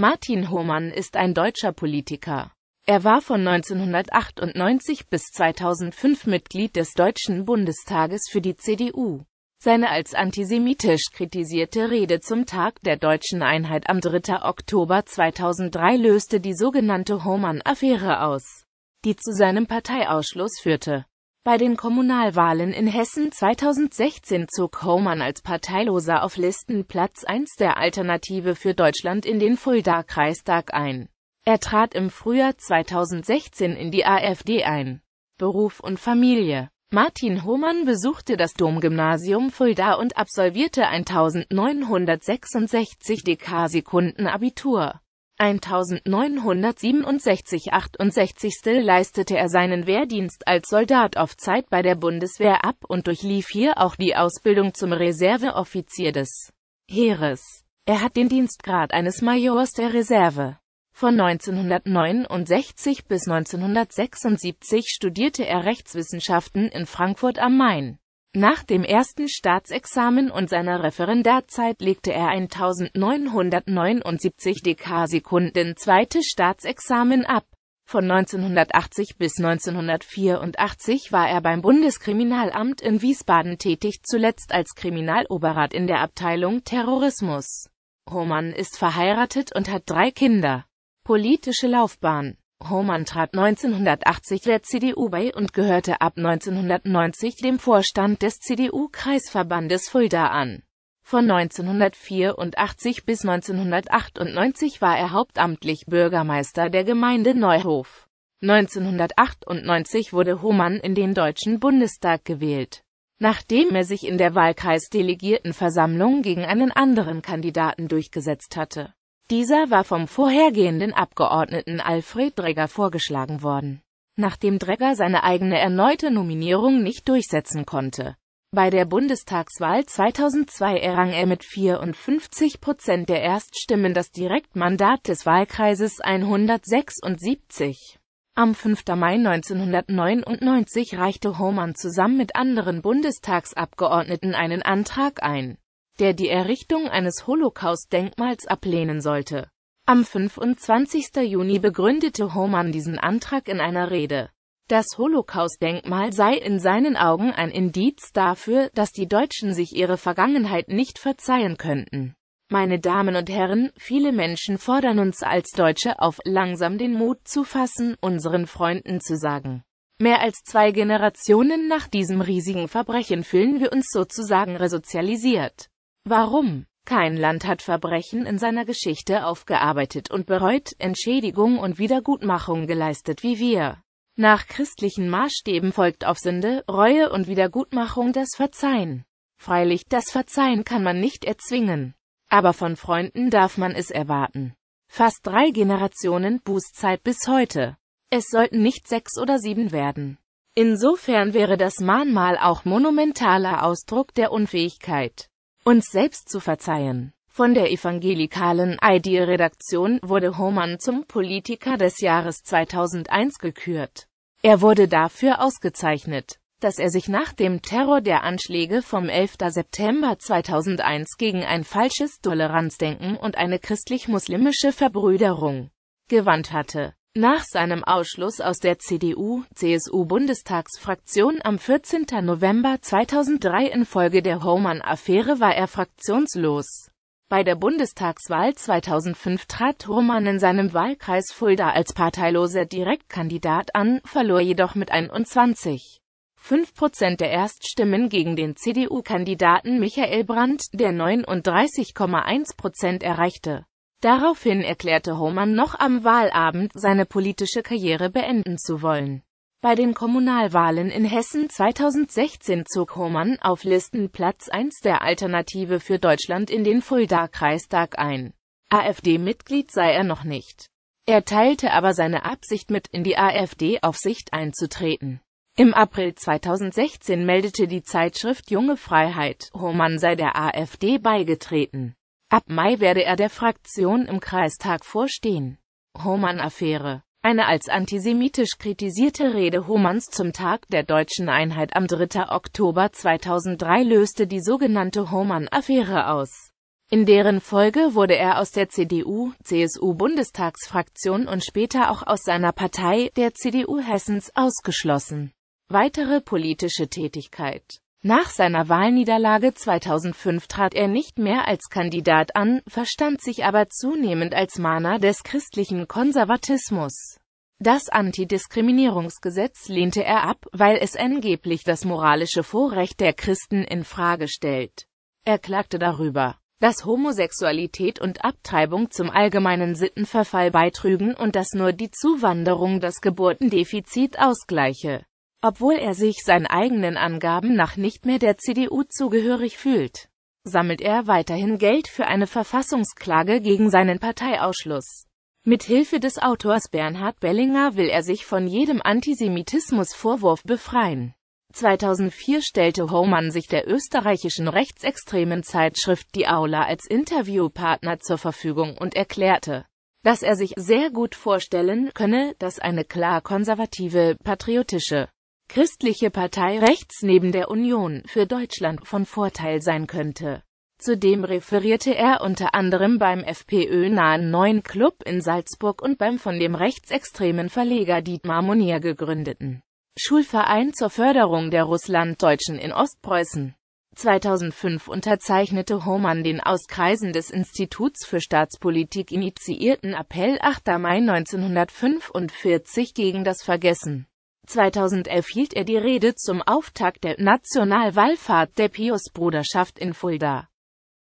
Martin Hohmann ist ein deutscher Politiker. Er war von 1998 bis 2005 Mitglied des Deutschen Bundestages für die CDU. Seine als antisemitisch kritisierte Rede zum Tag der deutschen Einheit am 3. Oktober 2003 löste die sogenannte Hohmann-Affäre aus, die zu seinem Parteiausschluss führte. Bei den Kommunalwahlen in Hessen 2016 zog Hohmann als Parteiloser auf Listen Platz 1 der Alternative für Deutschland in den Fuldaer Kreistag ein. Er trat im Frühjahr 2016 in die AfD ein. Beruf und Familie Martin Hohmann besuchte das Domgymnasium Fulda und absolvierte 1966 DK-Sekunden-Abitur. 1967 68 leistete er seinen Wehrdienst als Soldat auf Zeit bei der Bundeswehr ab und durchlief hier auch die Ausbildung zum Reserveoffizier des Heeres. Er hat den Dienstgrad eines Majors der Reserve. Von 1969 bis 1976 studierte er Rechtswissenschaften in Frankfurt am Main. Nach dem ersten Staatsexamen und seiner Referendarzeit legte er 1979 Dekarsekunden zweites Staatsexamen ab. Von 1980 bis 1984 war er beim Bundeskriminalamt in Wiesbaden tätig, zuletzt als Kriminaloberrat in der Abteilung Terrorismus. Hohmann ist verheiratet und hat drei Kinder. Politische Laufbahn Hohmann trat 1980 der CDU bei und gehörte ab 1990 dem Vorstand des CDU-Kreisverbandes Fulda an. Von 1984 bis 1998 war er hauptamtlich Bürgermeister der Gemeinde Neuhof. 1998 wurde Hohmann in den Deutschen Bundestag gewählt. Nachdem er sich in der Wahlkreisdelegiertenversammlung gegen einen anderen Kandidaten durchgesetzt hatte. Dieser war vom vorhergehenden Abgeordneten Alfred Dregger vorgeschlagen worden, nachdem Dregger seine eigene erneute Nominierung nicht durchsetzen konnte. Bei der Bundestagswahl 2002 errang er mit 54 Prozent der Erststimmen das Direktmandat des Wahlkreises 176. Am 5. Mai 1999 reichte Hohmann zusammen mit anderen Bundestagsabgeordneten einen Antrag ein der die Errichtung eines Holocaust-Denkmals ablehnen sollte. Am 25. Juni begründete Hohmann diesen Antrag in einer Rede. Das Holocaust-Denkmal sei in seinen Augen ein Indiz dafür, dass die Deutschen sich ihre Vergangenheit nicht verzeihen könnten. Meine Damen und Herren, viele Menschen fordern uns als Deutsche auf, langsam den Mut zu fassen, unseren Freunden zu sagen. Mehr als zwei Generationen nach diesem riesigen Verbrechen fühlen wir uns sozusagen resozialisiert. Warum? Kein Land hat Verbrechen in seiner Geschichte aufgearbeitet und bereut, Entschädigung und Wiedergutmachung geleistet wie wir. Nach christlichen Maßstäben folgt auf Sünde, Reue und Wiedergutmachung das Verzeihen. Freilich, das Verzeihen kann man nicht erzwingen. Aber von Freunden darf man es erwarten. Fast drei Generationen Bußzeit bis heute. Es sollten nicht sechs oder sieben werden. Insofern wäre das Mahnmal auch monumentaler Ausdruck der Unfähigkeit uns selbst zu verzeihen. Von der evangelikalen ID-Redaktion wurde Hohmann zum Politiker des Jahres 2001 gekürt. Er wurde dafür ausgezeichnet, dass er sich nach dem Terror der Anschläge vom 11. September 2001 gegen ein falsches Toleranzdenken und eine christlich-muslimische Verbrüderung gewandt hatte. Nach seinem Ausschluss aus der CDU-CSU-Bundestagsfraktion am 14. November 2003 infolge der hohmann affäre war er fraktionslos. Bei der Bundestagswahl 2005 trat Homan in seinem Wahlkreis Fulda als parteiloser Direktkandidat an, verlor jedoch mit 21. 5% der Erststimmen gegen den CDU-Kandidaten Michael Brandt, der 39,1 erreichte Daraufhin erklärte Hohmann noch am Wahlabend, seine politische Karriere beenden zu wollen. Bei den Kommunalwahlen in Hessen 2016 zog Hohmann auf Listen Platz 1 der Alternative für Deutschland in den Fulda-Kreistag ein. AfD-Mitglied sei er noch nicht. Er teilte aber seine Absicht mit, in die AfD-Aufsicht einzutreten. Im April 2016 meldete die Zeitschrift Junge Freiheit, Hohmann sei der AfD beigetreten. Ab Mai werde er der Fraktion im Kreistag vorstehen. Hohmann-Affäre Eine als antisemitisch kritisierte Rede Hohmanns zum Tag der deutschen Einheit am 3. Oktober 2003 löste die sogenannte Hohmann-Affäre aus. In deren Folge wurde er aus der CDU-CSU-Bundestagsfraktion und später auch aus seiner Partei, der CDU Hessens, ausgeschlossen. Weitere politische Tätigkeit nach seiner Wahlniederlage 2005 trat er nicht mehr als Kandidat an, verstand sich aber zunehmend als Mahner des christlichen Konservatismus. Das Antidiskriminierungsgesetz lehnte er ab, weil es angeblich das moralische Vorrecht der Christen in Frage stellt. Er klagte darüber, dass Homosexualität und Abtreibung zum allgemeinen Sittenverfall beitrügen und dass nur die Zuwanderung das Geburtendefizit ausgleiche. Obwohl er sich seinen eigenen Angaben nach nicht mehr der CDU zugehörig fühlt, sammelt er weiterhin Geld für eine Verfassungsklage gegen seinen Parteiausschluss. Mithilfe des Autors Bernhard Bellinger will er sich von jedem Antisemitismusvorwurf befreien. 2004 stellte Hohmann sich der österreichischen rechtsextremen Zeitschrift Die Aula als Interviewpartner zur Verfügung und erklärte, dass er sich sehr gut vorstellen könne, dass eine klar konservative, patriotische christliche Partei rechts neben der Union für Deutschland von Vorteil sein könnte. Zudem referierte er unter anderem beim FPÖ-nahen Neuen Club in Salzburg und beim von dem rechtsextremen Verleger Dietmar Monier gegründeten Schulverein zur Förderung der Russlanddeutschen in Ostpreußen. 2005 unterzeichnete Hohmann den aus Kreisen des Instituts für Staatspolitik initiierten Appell 8. Mai 1945 gegen das Vergessen 2011 hielt er die Rede zum Auftakt der Nationalwallfahrt der Piusbruderschaft in Fulda.